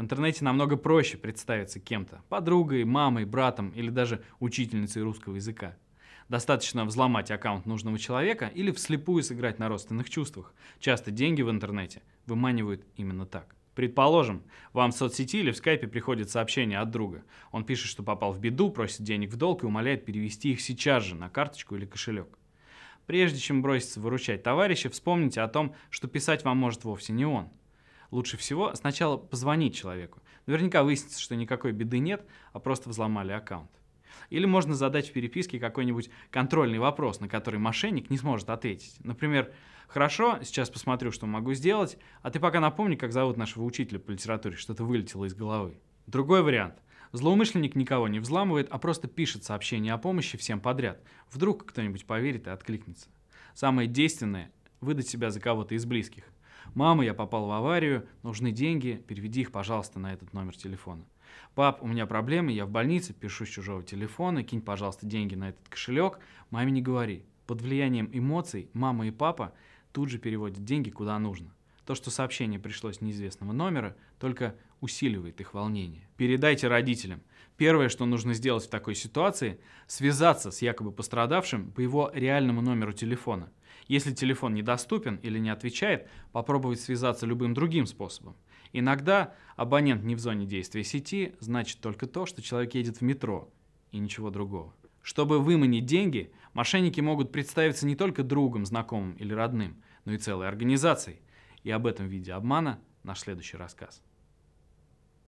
В интернете намного проще представиться кем-то – подругой, мамой, братом или даже учительницей русского языка. Достаточно взломать аккаунт нужного человека или вслепую сыграть на родственных чувствах. Часто деньги в интернете выманивают именно так. Предположим, вам в соцсети или в скайпе приходит сообщение от друга. Он пишет, что попал в беду, просит денег в долг и умоляет перевести их сейчас же на карточку или кошелек. Прежде чем броситься выручать товарища, вспомните о том, что писать вам может вовсе не он – лучше всего сначала позвонить человеку. Наверняка выяснится, что никакой беды нет, а просто взломали аккаунт. Или можно задать в переписке какой-нибудь контрольный вопрос, на который мошенник не сможет ответить. Например, «Хорошо, сейчас посмотрю, что могу сделать, а ты пока напомни, как зовут нашего учителя по литературе, что-то вылетело из головы». Другой вариант. Злоумышленник никого не взламывает, а просто пишет сообщение о помощи всем подряд. Вдруг кто-нибудь поверит и откликнется. Самое действенное – выдать себя за кого-то из близких. «Мама, я попал в аварию, нужны деньги, переведи их, пожалуйста, на этот номер телефона». «Пап, у меня проблемы, я в больнице, пишу с чужого телефона, кинь, пожалуйста, деньги на этот кошелек, маме не говори». Под влиянием эмоций мама и папа тут же переводят деньги куда нужно. То, что сообщение пришло с неизвестного номера, только усиливает их волнение. Передайте родителям. Первое, что нужно сделать в такой ситуации, связаться с якобы пострадавшим по его реальному номеру телефона. Если телефон недоступен или не отвечает, попробовать связаться любым другим способом. Иногда абонент не в зоне действия сети, значит только то, что человек едет в метро и ничего другого. Чтобы выманить деньги, мошенники могут представиться не только другом, знакомым или родным, но и целой организацией – и об этом виде обмана наш следующий рассказ.